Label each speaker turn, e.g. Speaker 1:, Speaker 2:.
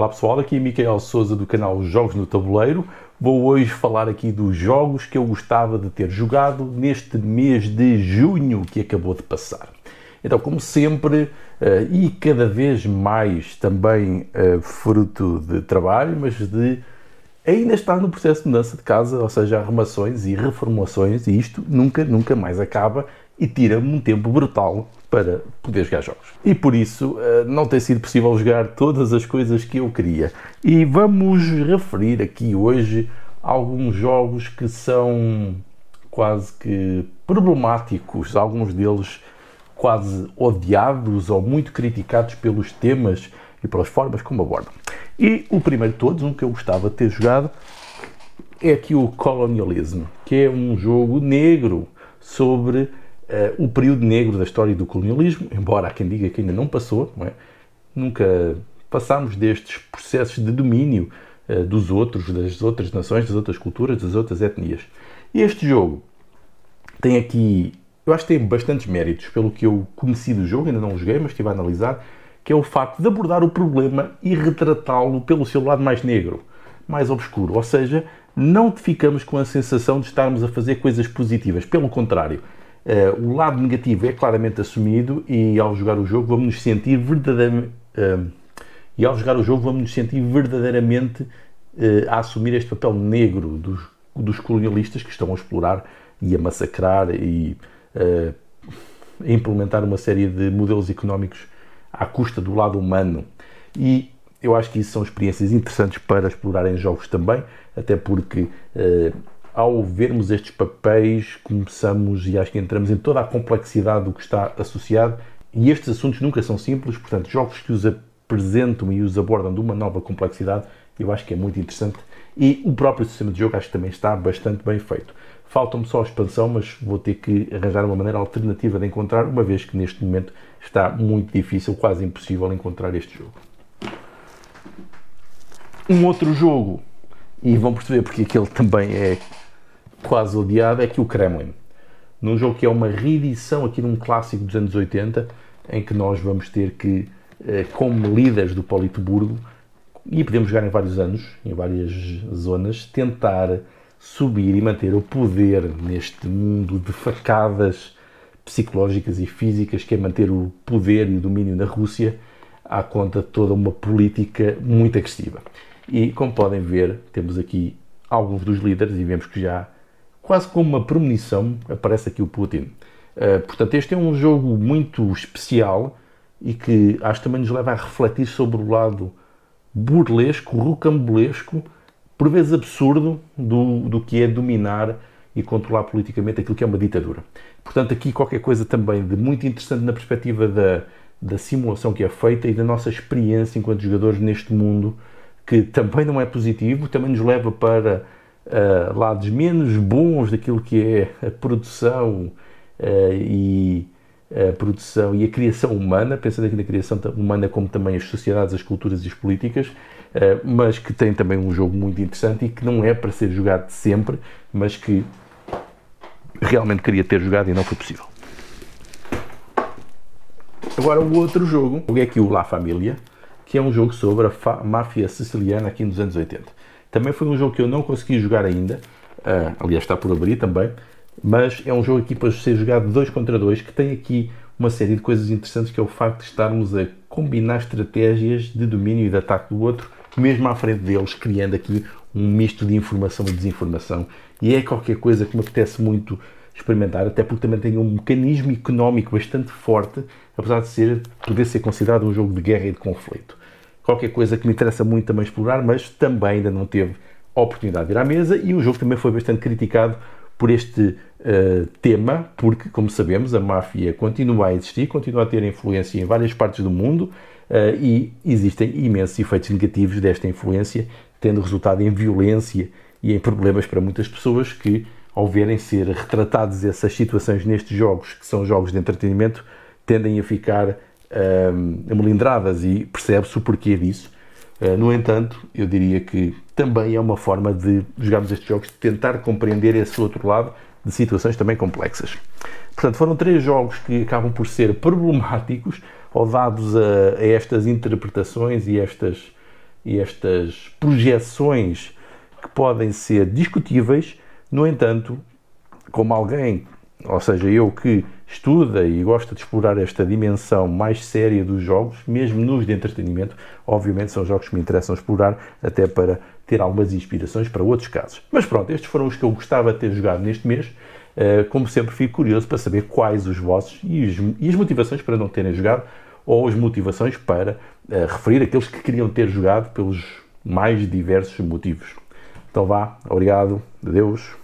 Speaker 1: Olá pessoal, aqui é Miquel Souza do canal Jogos no Tabuleiro. Vou hoje falar aqui dos jogos que eu gostava de ter jogado neste mês de junho que acabou de passar. Então, como sempre, eh, e cada vez mais também eh, fruto de trabalho, mas de ainda estar no processo de mudança de casa, ou seja, arrumações e reformulações, e isto nunca, nunca mais acaba e tira-me um tempo brutal para poder jogar jogos. E por isso eh, não tem sido possível jogar todas as coisas que eu queria. E vamos referir aqui hoje alguns jogos que são quase que problemáticos, alguns deles quase odiados ou muito criticados pelos temas e pelas formas como abordam. E o primeiro de todos, um que eu gostava de ter jogado, é aqui o Colonialism, que é um jogo negro sobre uh, o período negro da história do colonialismo, embora há quem diga que ainda não passou, não é? nunca passámos destes processos de domínio uh, dos outros, das outras nações, das outras culturas, das outras etnias. E este jogo tem aqui, eu acho que tem bastantes méritos, pelo que eu conheci do jogo, ainda não o joguei, mas estive a analisar, que é o facto de abordar o problema e retratá-lo pelo seu lado mais negro, mais obscuro. Ou seja, não ficamos com a sensação de estarmos a fazer coisas positivas. Pelo contrário, eh, o lado negativo é claramente assumido e ao jogar o jogo vamos nos sentir verdadeiramente eh, e ao jogar o jogo vamos nos sentir verdadeiramente eh, a assumir este papel negro dos, dos colonialistas que estão a explorar e a massacrar e uh, a implementar uma série de modelos económicos à custa do lado humano. E eu acho que isso são experiências interessantes para explorar em jogos também, até porque uh, ao vermos estes papéis, começamos e acho que entramos em toda a complexidade do que está associado. E estes assuntos nunca são simples, portanto, jogos que os apresentam e os abordam de uma nova complexidade, eu acho que é muito interessante. E o próprio sistema de jogo acho que também está bastante bem feito. Falta-me só a expansão, mas vou ter que arranjar uma maneira alternativa de encontrar, uma vez que neste momento está muito difícil, quase impossível encontrar este jogo. Um outro jogo, e vão perceber porque aquele é também é quase odiado é que o Kremlin. Num jogo que é uma reedição aqui num clássico dos anos 80, em que nós vamos ter que, eh, como líderes do Politburgo, e podemos jogar em vários anos, em várias zonas, tentar subir e manter o poder neste mundo de facadas psicológicas e físicas, que é manter o poder e o domínio na Rússia, à conta de toda uma política muito agressiva. E como podem ver, temos aqui alguns dos líderes e vemos que já quase como uma premonição, aparece aqui o Putin. Eh, portanto, este é um jogo muito especial e que acho também nos leva a refletir sobre o lado burlesco, rocambolesco, por vezes absurdo, do, do que é dominar e controlar politicamente aquilo que é uma ditadura. Portanto, aqui qualquer coisa também de muito interessante na perspectiva da, da simulação que é feita e da nossa experiência enquanto jogadores neste mundo, que também não é positivo, também nos leva para uh, lados menos bons daquilo que é a produção uh, e a eh, produção e a criação humana, pensando aqui na criação humana como também as sociedades, as culturas e as políticas, uh, mas que tem também um jogo muito interessante e que não é para ser jogado sempre, mas que realmente queria ter jogado e não foi possível. Agora o outro jogo, é aqui o La Família, que é um jogo sobre a máfia siciliana aqui nos anos 80. Também foi um jogo que eu não consegui jogar ainda. Uh, aliás, está por abrir também. Mas é um jogo aqui para ser jogado 2 contra 2 que tem aqui uma série de coisas interessantes que é o facto de estarmos a combinar estratégias de domínio e de ataque do outro, mesmo à frente deles, criando aqui um misto de informação e desinformação. E é qualquer coisa que me apetece muito experimentar, até porque também tem um mecanismo económico bastante forte, apesar de ser, poder ser considerado um jogo de guerra e de conflito qualquer coisa que me interessa muito também explorar, mas também ainda não teve oportunidade de ir à mesa e o jogo também foi bastante criticado por este uh, tema, porque, como sabemos, a máfia continua a existir, continua a ter influência em várias partes do mundo uh, e existem imensos efeitos negativos desta influência, tendo resultado em violência e em problemas para muitas pessoas que, ao verem ser retratadas essas situações nestes jogos, que são jogos de entretenimento, tendem a ficar um, melindradas e percebe-se o porquê disso. Uh, no entanto, eu diria que também é uma forma de jogarmos estes jogos, de tentar compreender esse outro lado de situações também complexas. Portanto, foram três jogos que acabam por ser problemáticos ou dados a, a estas interpretações e estas, e estas projeções que podem ser discutíveis. No entanto, como alguém ou seja, eu que estuda e gosta de explorar esta dimensão mais séria dos jogos, mesmo nos de entretenimento, obviamente são jogos que me interessam explorar, até para ter algumas inspirações para outros casos. Mas pronto, estes foram os que eu gostava de ter jogado neste mês. Eh, como sempre, fico curioso para saber quais os vossos e as motivações para não terem jogado ou as motivações para eh, referir aqueles que queriam ter jogado pelos mais diversos motivos. Então vá, obrigado, adeus.